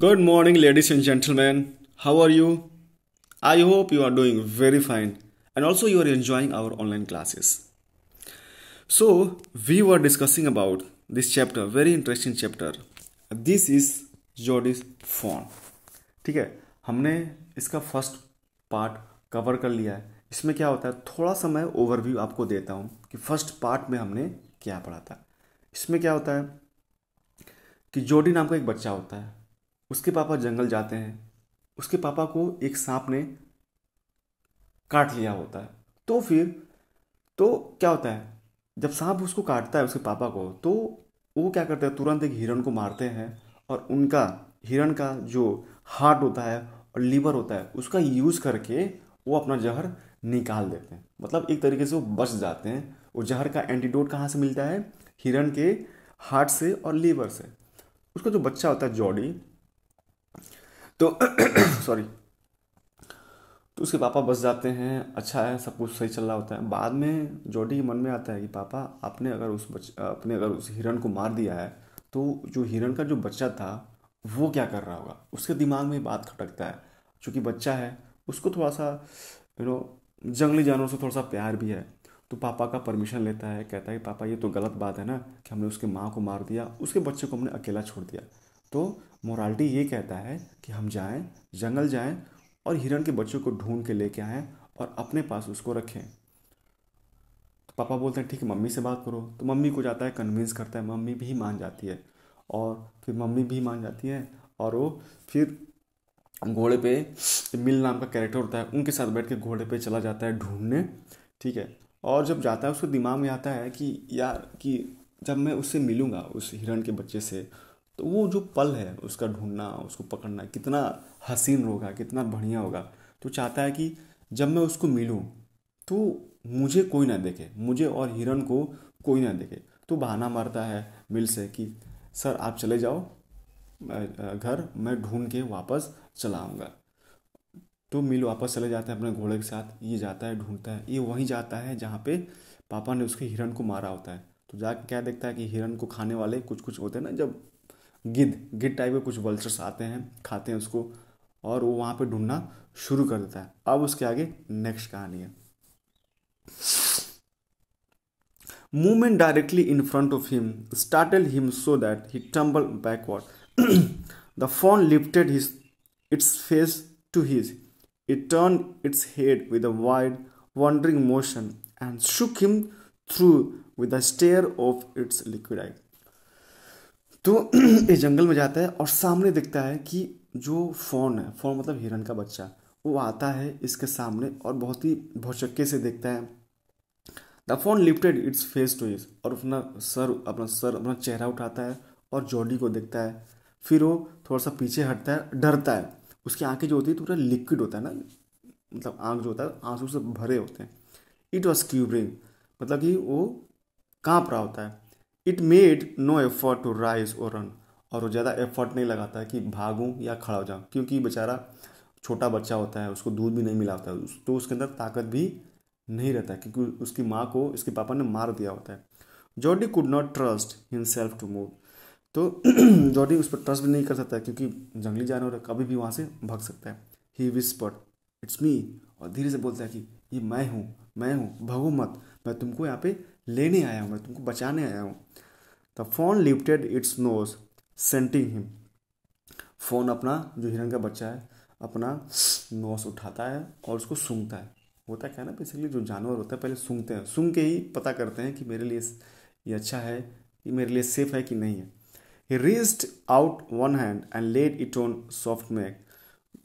Good morning ladies and gentleman how are you I hope you are doing very fine and also you are enjoying our online classes so we are discussing about this chapter very interesting chapter this is Jody's fawn ठीक है हमने इसका first part cover कर लिया है इसमें क्या होता है थोड़ा सा मैं ओवरव्यू आपको देता हूँ कि फर्स्ट पार्ट में हमने क्या पढ़ा था इसमें क्या होता है कि जोडी नाम का एक बच्चा होता है उसके पापा जंगल जाते हैं उसके पापा को एक सांप ने काट लिया होता है तो फिर तो क्या होता है जब सांप उसको काटता है उसके पापा को तो वो क्या करते हैं तुरंत एक हिरण को मारते हैं और उनका हिरण का जो हार्ट होता है और लीवर होता है उसका यूज़ करके वो अपना जहर निकाल देते हैं मतलब एक तरीके से वो बच जाते हैं वो जहर का एंटीडोट कहाँ से मिलता है हिरण के हार्ट से और लीवर से उसका जो बच्चा होता है जॉडी तो सॉरी तो उसके पापा बस जाते हैं अच्छा है सब कुछ सही चल रहा होता है बाद में जोडी मन में आता है कि पापा आपने अगर उस बच अपने अगर उस हिरण को मार दिया है तो जो हिरण का जो बच्चा था वो क्या कर रहा होगा उसके दिमाग में बात खटकता है चूँकि बच्चा है उसको थोड़ा सा यू नो जंगली जानवरों से थोड़ा सा प्यार भी है तो पापा का परमिशन लेता है कहता है कि पापा ये तो गलत बात है ना कि हमने उसके माँ को मार दिया उसके बच्चे को हमने अकेला छोड़ दिया तो मोरालिटी ये कहता है कि हम जाएं जंगल जाएं और हिरण के बच्चों को ढूंढ के लेके आएं और अपने पास उसको रखें तो पापा बोलते हैं ठीक है मम्मी से बात करो तो मम्मी को जाता है कन्विंस करता है मम्मी भी मान जाती है और फिर मम्मी भी मान जाती है और वो फिर घोड़े पे मिल नाम का कैरेक्टर होता है उनके साथ बैठ के घोड़े पे चला जाता है ढूंढने ठीक है और जब जाता है उसको दिमाग में आता है कि यार कि जब मैं उससे मिलूँगा उस हिरण के बच्चे से तो वो जो पल है उसका ढूंढना उसको पकड़ना कितना हसीन होगा कितना बढ़िया होगा तो चाहता है कि जब मैं उसको मिलूँ तो मुझे कोई ना देखे मुझे और हिरन को कोई ना देखे तो बहाना मारता है मिल से कि सर आप चले जाओ घर मैं ढूंढ के वापस चला आऊँगा तो मिल वापस चले जाते हैं अपने घोड़े के साथ ये जाता है ढूंढता है ये वहीं जाता है जहाँ पे पापा ने उसके हिरन को मारा होता है तो जाके क्या देखता है कि हिरन को खाने वाले कुछ कुछ होते हैं ना जब गिद गिद टाइप के कुछ वल्चर्स आते हैं खाते हैं उसको और वो वहाँ पे ढूंढना शुरू कर देता है अब उसके आगे नेक्स्ट कहानी है movement directly in front of him startle him so that he tumble backward the fawn lifted his its face to his it turn its head with a wide wandering motion and shook him through with the stare of its liquid eyes तो ये जंगल में जाता है और सामने दिखता है कि जो फोन है फोन मतलब हिरन का बच्चा वो आता है इसके सामने और बहुत ही भौचक्के से देखता है the fawn lifted its face to his और अपना सर अपना सर अपना चेहरा उठाता है और जॉडी को देखता है फिर वो थोड़ा सा पीछे हटता है डरता है उसकी आंखें जो होती है पूरा लिक्विड होता है ना मतलब आँख जो होता है आंसू से भरे होते हैं इट वॉज क्यूबरिंग मतलब कि वो काँप रहा होता है it made no effort to rise और रन और वो ज़्यादा एफर्ट नहीं लगाता है कि भागूँ या खड़ा हो जाऊँ क्योंकि बेचारा छोटा बच्चा होता है उसको दूध भी नहीं मिला होता है तो उसके अंदर ताकत भी नहीं रहता है क्योंकि उसकी माँ को उसके पापा ने मार दिया होता है Jody could not trust in self to move तो जॉडी उस पर ट्रस्ट भी नहीं कर सकता क्योंकि जंगली जानवर कभी भी वहाँ से भाग सकता है ही विस्पट इट्स मी और धीरे से बोलता है कि ये मैं हूँ मैं हूँ भगू मत मैं तुमको यहाँ पे लेने आया हूँ मैं तुमको बचाने आया हूँ the fawn lifted its nose scenting him fawn अपना जो हिरण का बच्चा है अपना नोस उठाता है और उसको सूंघता है होता क्या है ना बेसिकली जो जानवर होता है पहले सूंघते हैं सूंघ के ही पता करते हैं कि मेरे लिए ये अच्छा है ये मेरे लिए सेफ है कि नहीं है he reached out one hand and laid it on soft neck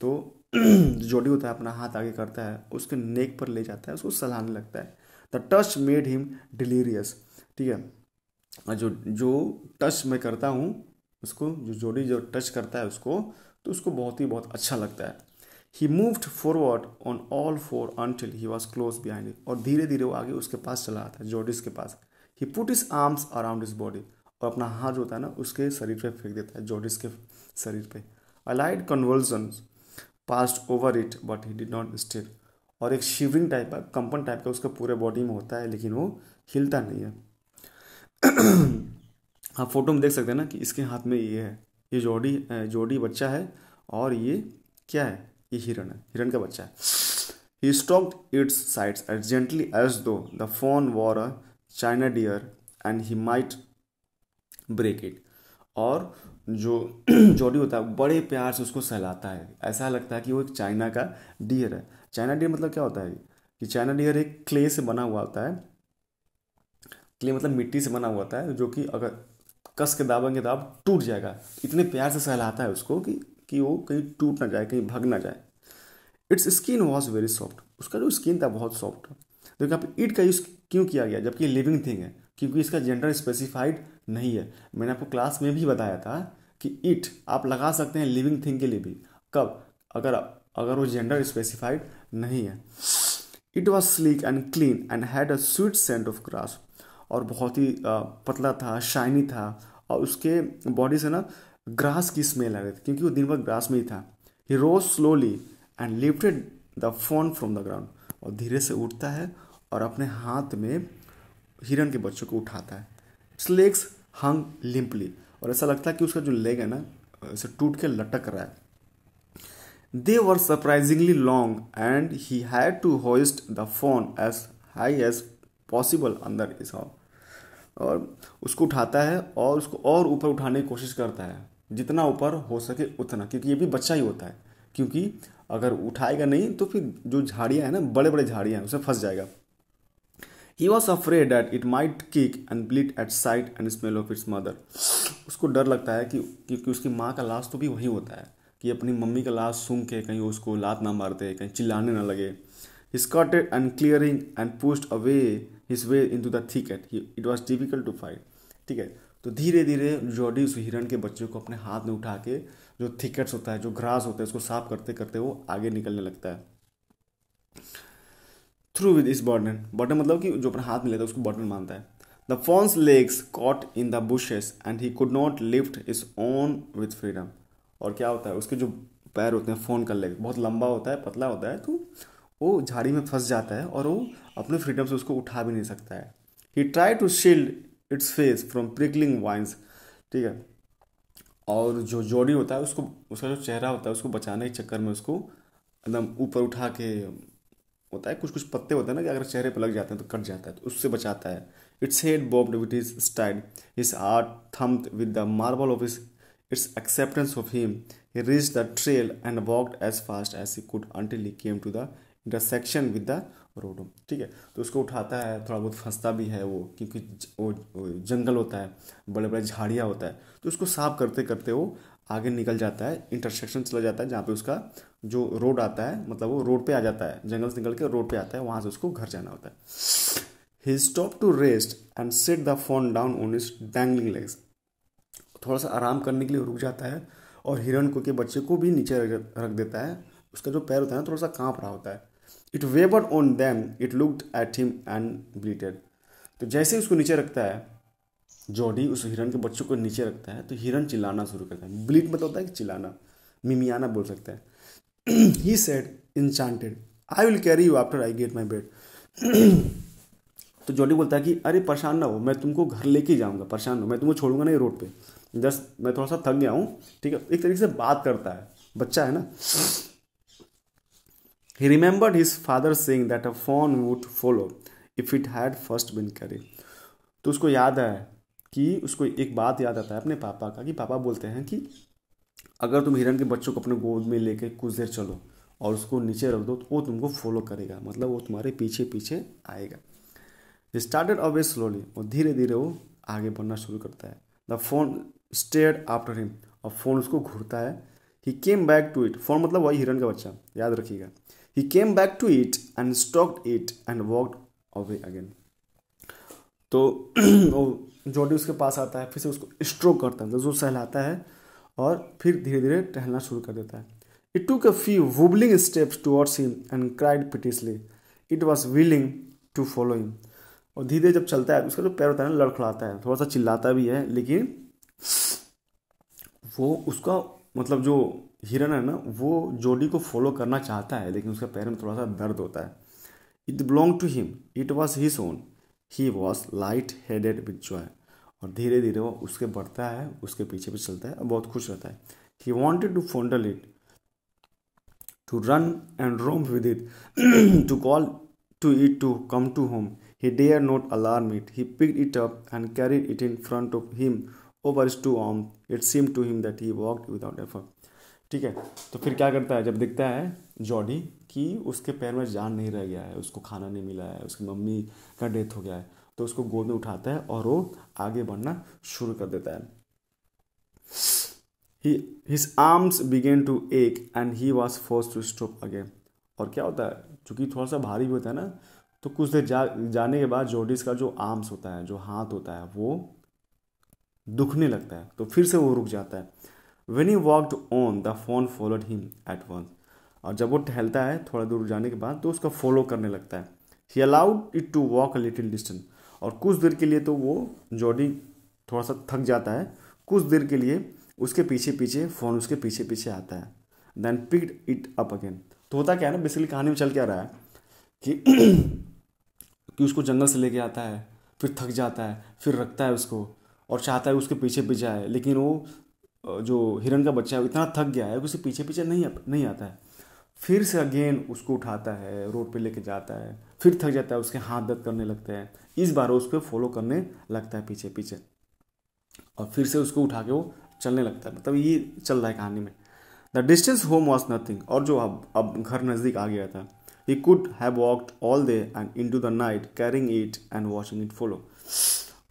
तो जोड़ी होता है अपना हाथ आगे करता है उसके नेक पर ले जाता है उसको सलाहने लगता है the touch made him delirious ठीक है जो जो टच मैं करता हूँ उसको जो जोड़ी जो टच करता है उसको तो उसको बहुत ही बहुत अच्छा लगता है he moved forward on all four until he was close behind और धीरे धीरे वो आगे उसके पास चला आता है जोडिस के पास he put his arms around his body और अपना हाथ जो होता है ना उसके शरीर पे फेंक देता है जोडिस के शरीर पे a light convulsion passed over it but he did not stir और एक शिवरिंग टाइप का कंपन टाइप का उसका पूरे बॉडी में होता है लेकिन वो हिलता नहीं है आप फोटो में देख सकते हैं ना कि इसके हाथ में ये है ये जोड़ी जोड़ी बच्चा है और ये क्या है ये हिरण है हिरण का बच्चा है he stop its sides urgently as though the fawn were a china deer and he might break it और जो जोड़ी होता है बड़े प्यार से उसको सहलाता है ऐसा लगता है कि वो एक चाइना का डियर है चाइना डियर मतलब क्या होता है कि चाइना डियर एक क्ले से बना हुआ होता है क्ले मतलब मिट्टी से बना हुआ होता है जो कि अगर कस के दाबेंगे के तो दाब टूट जाएगा इतने प्यार से सहलाता है उसको कि कि वो कहीं टूट ना जाए कहीं भग ना जाए its skin was very soft उसका जो स्किन था बहुत सॉफ्ट देखिए आप ईट का यूज़ क्यों किया गया जबकि लिविंग थिंग है क्योंकि इसका जेंडर स्पेसिफाइड नहीं है मैंने आपको क्लास में भी बताया था कि ईट आप लगा सकते हैं लिविंग थिंग के लिए भी कब अगर अगर वो जेंडर स्पेसिफाइड नहीं है it was sleek and clean and had a sweet scent of grass और बहुत ही पतला था शाइनी था और उसके बॉडी से ना ग्रास की स्मेल आ रही थी क्योंकि वो दिन भर ग्रास में ही था he rose slowly and lifted the fawn from the ground और धीरे से उठता है और अपने हाथ में हिरन के बच्चों को उठाता है इट्स लेग्स हंग लिम्पली और ऐसा लगता है कि उसका जो लेग है ना इसे टूट के लटक रहा है They were surprisingly long, and he had to hoist the phone as high as possible under his arm. और उसको उठाता है और उसको और ऊपर उठाने की कोशिश करता है जितना ऊपर हो सके उतना क्योंकि ये भी बच्चा ही होता है क्योंकि अगर उठाएगा नहीं तो फिर जो झाड़ियाँ हैं ना बड़े बड़े झाड़ियाँ हैं उसमें फंस जाएगा he was afraid that it might kick and bleat at sight and smell of its mother उसको डर लगता है कि क्योंकि उसकी माँ का लाश तो भी वहीं होता है कि अपनी मम्मी का लाश सूंघ के कहीं उसको लात ना मारते कहीं चिल्लाने ना लगे he skirted and clearing and pushed away his way into the thicket it was difficult to fight ठीक है तो धीरे धीरे जॉडी उस हिरण के बच्चे को अपने हाथ में उठा के जो थिकेट्स होता है जो ग्रास होता है उसको साफ करते करते वो आगे निकलने लगता है through with his burden burden मतलब कि जो अपने हाथ में लेता है उसको बर्डन मानता है the fawn's legs caught in the bushes and he could not lift his own with freedom और क्या होता है उसके जो पैर होते हैं फ़ोन कर ले बहुत लंबा होता है पतला होता है तो वो झाड़ी में फंस जाता है और वो अपने फ्रीडम से उसको उठा भी नहीं सकता है he try to shield its face from prickling vines ठीक है और जो जोड़ी होता है उसको उसका जो चेहरा होता है उसको बचाने के चक्कर में उसको एकदम ऊपर उठा के होता है कुछ कुछ पत्ते होते हैं ना कि अगर चेहरे पर लग जाते हैं तो कट जाता है तो उससे बचाता है its head bobbed with his style his heart thumped with the marble of his its acceptance of him, he reached the trail and walked as fast as he could until he came to the intersection with the road ठीक है तो उसको उठाता है थोड़ा बहुत फंसता भी है वो क्योंकि वो जंगल होता है बड़े बड़े झाड़ियाँ होता है तो उसको साफ करते करते वो आगे निकल जाता है इंटरसेक्शन चला जाता है जहाँ पे उसका जो रोड आता है मतलब वो रोड पे आ जाता है जंगल से निकल के रोड पे आता है वहाँ से उसको घर जाना होता है he stop to rest and set the fawn down on its dangling legs थोड़ा सा आराम करने के लिए रुक जाता है और हिरण को के बच्चे को भी नीचे रख देता है उसका जो पैर होता है ना थोड़ा सा काँप रहा होता है it waver on them it looked at him and bleated तो जैसे ही उसको नीचे रखता है जॉडी उस हिरण के बच्चों को नीचे रखता है तो हिरण चिल्लाना शुरू करता है ब्लीट मतलब होता है कि चिल्लाना मिमियाना बोल सकते हैं he said enchanted I will carry you after I get my bed तो जॉडी बोलता है कि अरे परेशान ना हो मैं तुमको घर लेके जाऊंगा परेशान ना हो मैं तुमको छोड़ूंगा नहीं रोड पे जस्ट मैं थोड़ा सा थक गया हूँ ठीक है एक तरीके से बात करता है बच्चा है ना he remembered his father saying that a fawn would follow if it had first been करे तो उसको याद है कि उसको एक बात याद आता है अपने पापा का कि पापा बोलते हैं कि अगर तुम हिरण के बच्चों को अपने गोद में लेके कुछ देर चलो और उसको नीचे रख दो तो वो तुमको फॉलो करेगा मतलब वो तुम्हारे पीछे पीछे आएगा स्टार्टेड अवे स्लोली और धीरे धीरे वो आगे बढ़ना शुरू करता है the fawn stayed after him और फोन उसको घूरता है he came back to it fawn मतलब वही हिरण का बच्चा याद रखिएगा he came back to it and stroked it and walked away again तो वो जॉडी उसके पास आता है फिर से उसको स्ट्रोक करता है मतलब जो सहलाता है और फिर धीरे धीरे टहलना शुरू कर देता है it took a few wobbling steps towards him and cried piteously it was willing to follow him और धीरे धीरे जब चलता है उसका जो पैर होता है ना लड़खड़ाता है थोड़ा सा चिल्लाता भी है लेकिन वो उसका मतलब जो हिरन है ना वो जोडी को फॉलो करना चाहता है लेकिन उसका पैर में थोड़ा सा दर्द होता है it belong to him it was his own he was light headed with joy और धीरे धीरे वो उसके बढ़ता है उसके पीछे भी चलता है और बहुत खुश रहता है he wanted to fondle it to run and roam with it to call to it to come to home he dare not alarm it he pick it up and carry it in front of him over his two arm it seem to him that he walk without effort ठीक है तो फिर क्या करता है जब दिखता है जॉडी कि उसके पैर में जान नहीं रह गया है उसको खाना नहीं मिला है उसकी मम्मी का डेथ हो गया है तो उसको गोद में उठाता है और वो आगे बढ़ना शुरू कर देता है he his arms begin to ache and he was force to stop again और क्या होता है चूंकि थोड़ा सा भारी भी होता है ना तो कुछ देर जा जाने के बाद जॉडीज़ का जो आर्म्स होता है जो हाथ होता है वो दुखने लगता है तो फिर से वो रुक जाता है when he walked on the fawn followed him at once और जब वो टहलता है थोड़ा दूर जाने के बाद तो उसका फॉलो करने लगता है he allowed it to walk a little distance और कुछ देर के लिए तो वो जॉडी थोड़ा सा थक जाता है कुछ देर के लिए उसके पीछे पीछे फ़ोन उसके पीछे पीछे आता है then picked it up again तो होता क्या है ना बेसिकली कहानी में चल क्या रहा है कि कि उसको जंगल से लेके आता है फिर थक जाता है फिर रखता है उसको और चाहता है उसके पीछे पीछे आए लेकिन वो जो हिरण का बच्चा है इतना थक गया है उसे पीछे पीछे नहीं नहीं आता है फिर से अगेन उसको उठाता है रोड पे लेके जाता है फिर थक जाता है उसके हाथ दर्द करने लगते हैं इस बार उसको फॉलो करने लगता है पीछे पीछे और फिर से उसको उठा के वो चलने लगता है मतलब ये चल रहा है कहानी में the distance home was nothing और जो अब अब घर नज़दीक आ गया था he could have walked all day and into the night carrying it and watching it follow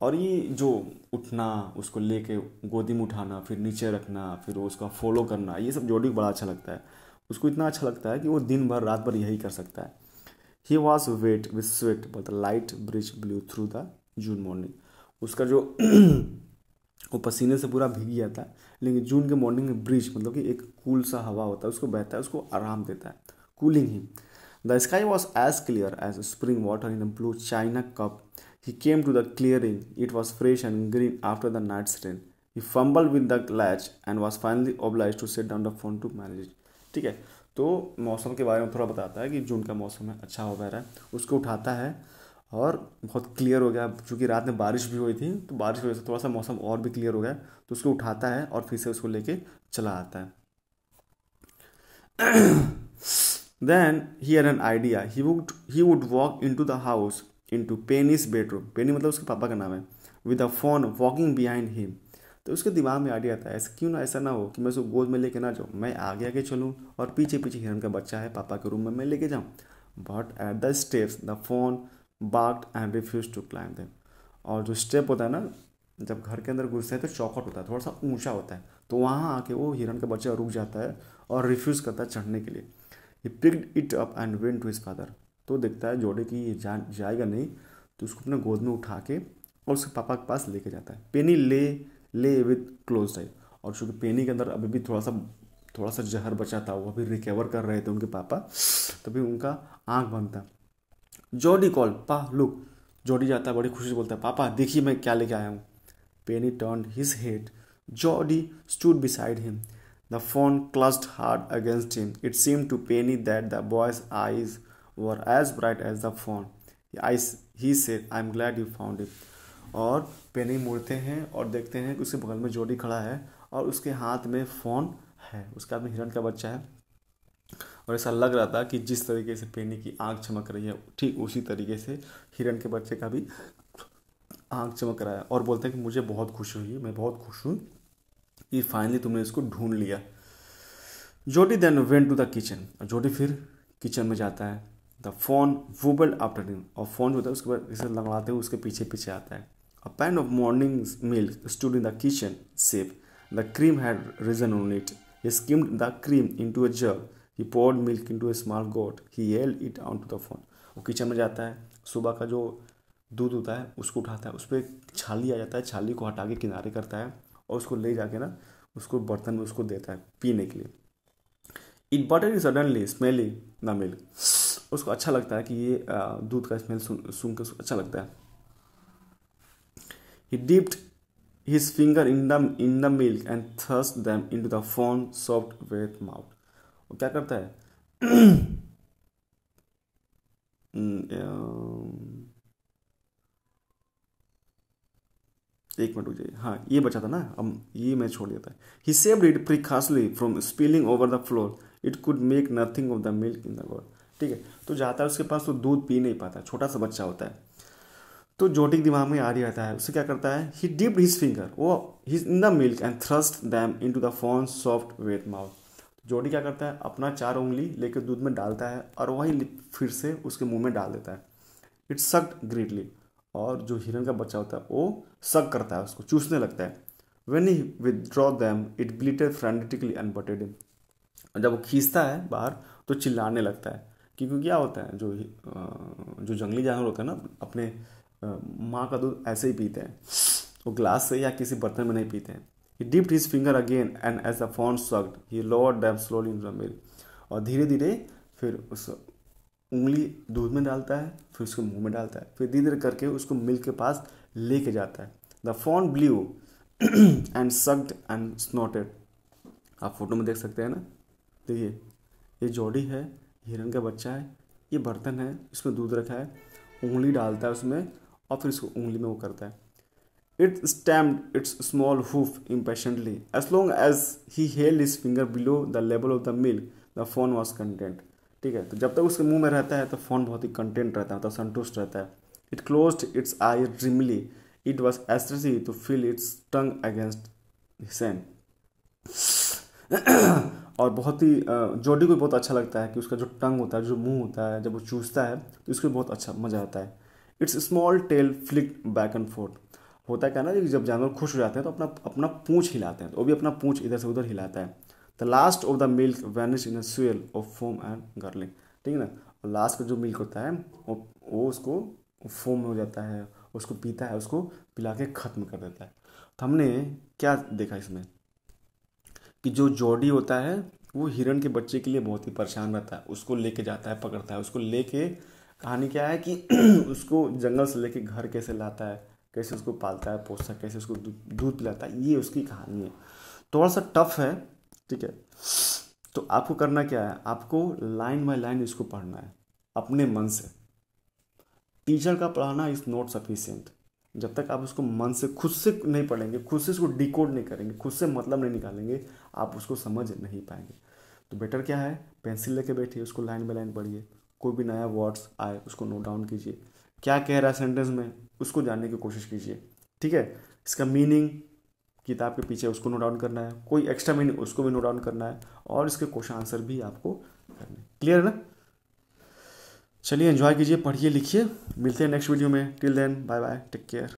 और ये जो उठना उसको लेके गोदी में उठाना फिर नीचे रखना फिर उसका फॉलो करना ये सब जोडी को बड़ा अच्छा लगता है उसको इतना अच्छा लगता है कि वो दिन भर रात भर यही कर सकता है he was wet with sweat but light breeze blew through the June morning उसका जो वो पसीने से पूरा भीग गया था लेकिन जून के मॉर्निंग में ब्रिज मतलब कि एक कूल सा हवा होता है उसको बहता है उसको आराम देता है cooling he the sky was as clear as spring water in a blue china cup He came to the clearing. It was fresh and green after the night's rain. He fumbled with the latch and was finally obliged to set down the phone to manage it. ठीक है तो मौसम के बारे में थोड़ा बताता है कि जून का मौसम है अच्छा हो रहा है उसको उठाता है और बहुत क्लियर हो गया क्योंकि रात में बारिश भी हुई थी तो बारिश की वजह से थोड़ा सा मौसम और भी क्लियर हो गया तो उसको उठाता है और फिर से उसको लेके चला आता है then he had an idea he would he would walk into the house to Penny's bedroom Penny मतलब उसके पापा का नाम है with a fawn walking behind him तो उसके दिमाग में आइडिया आता है ऐसा क्यों ना ऐसा ना हो कि मैं उसको गोद में लेके ना जाऊँ मैं आगे आगे चलूँ और पीछे पीछे हिरन का बच्चा है पापा के रूम में मैं लेके जाऊँ but at the steps the fawn balked and refuse to climb them और जो स्टेप होता है ना जब घर के अंदर घुसते हैं तो चौकट होता है थोड़ा सा ऊंचा होता है तो वहाँ आके वो हिरन का बच्चा रुक जाता है और रिफ्यूज़ करता है चढ़ने के लिए he picked it up and went to his father तो देखता है जोड़े की ये जा जाएगा नहीं तो उसको अपने गोद में उठा के और उसके पापा के पास लेके जाता है पेनी ले ले विद क्लोज साइड और चूँकि पेनी के अंदर अभी भी थोड़ा सा थोड़ा सा जहर बचा था वो अभी रिकवर कर रहे थे उनके पापा तभी उनका आँख बनता Jody call Pa look Jody जाता है बड़ी खुशी से बोलता है पापा देखिए मैं क्या लेके आया हूँ Penny turn his head Jody stood beside him the fawn clasped hard against him it seem to Penny that the boy's eyes were as bright as the fawn. I, he said, I am glad you found और पेनी मुड़ते हैं और देखते हैं कि उसके बगल में जोडी खड़ा है और उसके हाथ में फ़ोन है उसके हाथ में हिरण का बच्चा है और ऐसा लग रहा था कि जिस तरीके से पेनी की आँख चमक रही है ठीक उसी तरीके से हिरण के बच्चे का भी आँख चमक रहा है और बोलते हैं कि मुझे बहुत खुशी हुई मैं बहुत खुश हूँ कि फाइनली तुमने इसको ढूंढ लिया Jody then went to the kitchen Jody फिर किचन में जाता है द फोन वुबल आफ्टरनून और फोन जो होता है उसके बाद जैसे लगवाते हुए उसके पीछे पीछे आता है a pan of morning milk stood in the kitchen safe the cream had risen on it he skimmed the cream into a jug he poured milk into a small gourd he held it on to the fawn वो kitchen में जाता है सुबह का जो दूध होता है उसको उठाता है उस पर छाली आ जाता है छाली को हटा के किनारे करता है और उसको ले जाके ना उसको बर्तन में उसको देता है पीने के लिए it butted is suddenly smelling the milk उसको अच्छा लगता है कि ये दूध का स्मेल सुन सुन कर अच्छा लगता है He dipped his finger in the in the milk and thrust them into the fawn soft, wet mouth. वो क्या करता है एक मिनट रुक जाइए हाँ ये बचा था ना अब ये मैं छोड़ देता है he saved it precariously from spilling over the floor it could make nothing of the milk in the world ठीक है तो जाता है उसके पास तो दूध पी नहीं पाता छोटा सा बच्चा होता है तो जोटिक दिमाग में आ रही रहता है उसे क्या करता है ही डिप हिज फिंगर वो his in the milk and thrust them into the fawn soft wet mouth Jody क्या करता है अपना चार उंगली लेकर दूध में डालता है और वही फिर से उसके मुंह में डाल देता है इट्स सक्ड ग्रेटली और जो हिरन का बच्चा होता है वो सक करता है उसको चूसने लगता है when he withdraw them it bleated frantically and butted जब वो खींचता है बाहर तो चिल्लाने लगता है क्योंकि क्या होता है जो जो जंगली जानवर होता है ना अपने माँ का दूध ऐसे ही पीते हैं वो ग्लास से या किसी बर्तन में नहीं पीते हैं he dipped his finger again and as a fawn sucked he lower them slowly in milk और धीरे धीरे फिर उस उंगली दूध में डालता है फिर उसको मुंह में डालता है फिर धीरे धीरे करके उसको मिल के पास लेके जाता है the fawn blew and sucked and snorted आप फोटो में देख सकते हैं ना देखिए ये जोड़ी है हिरन का बच्चा है ये बर्तन है इसमें दूध रखा है उंगली डालता है उसमें और फिर इसको उंगली में वो करता है it stamped its small hoof impatiently as long as he held his finger below the level of the milk the fawn was content ठीक है तो जब तक उसके मुंह में रहता है तो फोन बहुत ही कंटेंट रहता है मतलब संतुष्ट रहता है it close its eye dreamily it was ecstasy to feel its tongue against हिसेन और बहुत ही जोडी को बहुत अच्छा लगता है कि उसका जो टंग होता है जो मुंह होता है जब वो चूसता है तो इसको बहुत अच्छा मज़ा आता है its small tail flick back and forth होता है क्या ना कि जब जानवर खुश हो जाते हैं तो अपना अपना पूँछ हिलाते हैं तो वो भी अपना पूँछ इधर से उधर हिलाता है the last of the milk vanish in सुल swirl of foam and gurgling ठीक है ना और लास्ट का जो मिल्क होता है वो वो उसको फोम हो जाता है उसको पीता है उसको पिला के ख़त्म कर देता है तो हमने क्या देखा इसमें कि जो जोडी होता है वो हिरण के बच्चे के लिए बहुत ही परेशान रहता है उसको लेके जाता है पकड़ता है उसको लेके कहानी क्या है कि उसको जंगल से लेके घर कैसे लाता है कैसे उसको पालता है पोसता है कैसे उसको दूध पिलाता है ये उसकी कहानी है थोड़ा सा टफ है ठीक है तो आपको करना क्या है आपको लाइन बाय लाइन इसको पढ़ना है अपने मन से टीचर का पढ़ाना इज़ नॉट सफिशियंट जब तक आप उसको मन से खुद से नहीं पढ़ेंगे खुद से उसको डिकोड नहीं करेंगे खुद से मतलब नहीं निकालेंगे आप उसको समझ नहीं पाएंगे तो बेटर क्या है पेंसिल लेके बैठिए उसको लाइन बाय लाइन पढ़िए कोई भी नया वर्ड्स आए उसको नोट डाउन कीजिए क्या कह रहा है सेंटेंस में उसको जानने की कोशिश कीजिए ठीक है इसका मीनिंग किताब के पीछे उसको नोट डाउन करना है कोई एक्स्ट्रा मीनिंग उसको भी नोट डाउन करना है और इसके क्वेश्चन आंसर भी आपको करने क्लियर है ना चलिए एंजॉय कीजिए पढ़िए लिखिए मिलते हैं नेक्स्ट वीडियो में till then bye bye take care